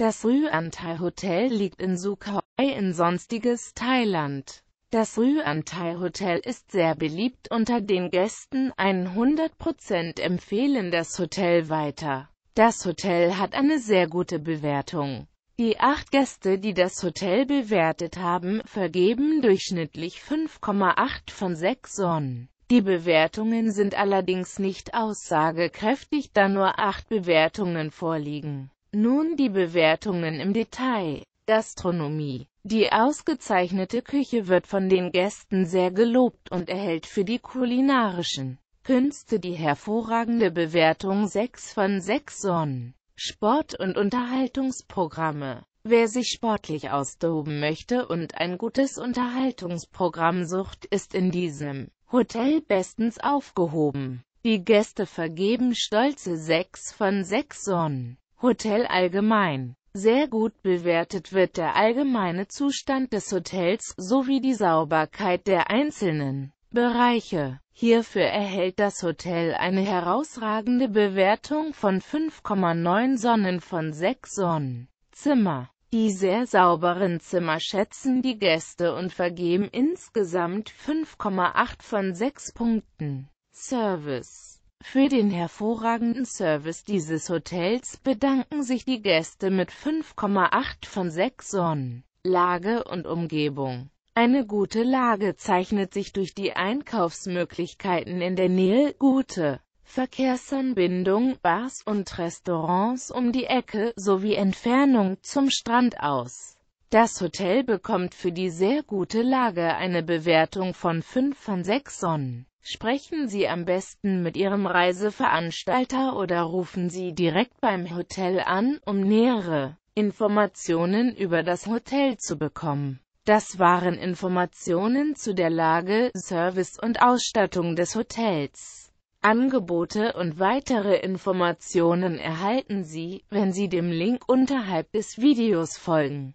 Das Rüantai-Hotel liegt in Sukhoi in sonstiges Thailand. Das Rüantai-Hotel ist sehr beliebt unter den Gästen, 100% empfehlen das Hotel weiter. Das Hotel hat eine sehr gute Bewertung. Die acht Gäste, die das Hotel bewertet haben, vergeben durchschnittlich 5,8 von 6 Sonnen. Die Bewertungen sind allerdings nicht aussagekräftig, da nur acht Bewertungen vorliegen. Nun die Bewertungen im Detail. Gastronomie. Die ausgezeichnete Küche wird von den Gästen sehr gelobt und erhält für die kulinarischen Künste die hervorragende Bewertung 6 von 6 Sonnen. Sport- und Unterhaltungsprogramme. Wer sich sportlich austoben möchte und ein gutes Unterhaltungsprogramm sucht, ist in diesem Hotel bestens aufgehoben. Die Gäste vergeben stolze 6 von 6 Sonnen. Hotel allgemein. Sehr gut bewertet wird der allgemeine Zustand des Hotels sowie die Sauberkeit der einzelnen Bereiche. Hierfür erhält das Hotel eine herausragende Bewertung von 5,9 Sonnen von 6 Sonnen. Zimmer. Die sehr sauberen Zimmer schätzen die Gäste und vergeben insgesamt 5,8 von 6 Punkten. Service für den hervorragenden Service dieses Hotels bedanken sich die Gäste mit 5,8 von 6 Sonnen. Lage und Umgebung Eine gute Lage zeichnet sich durch die Einkaufsmöglichkeiten in der Nähe, gute Verkehrsanbindung, Bars und Restaurants um die Ecke sowie Entfernung zum Strand aus. Das Hotel bekommt für die sehr gute Lage eine Bewertung von 5 von 6 Sonnen. Sprechen Sie am besten mit Ihrem Reiseveranstalter oder rufen Sie direkt beim Hotel an, um nähere Informationen über das Hotel zu bekommen. Das waren Informationen zu der Lage, Service und Ausstattung des Hotels. Angebote und weitere Informationen erhalten Sie, wenn Sie dem Link unterhalb des Videos folgen.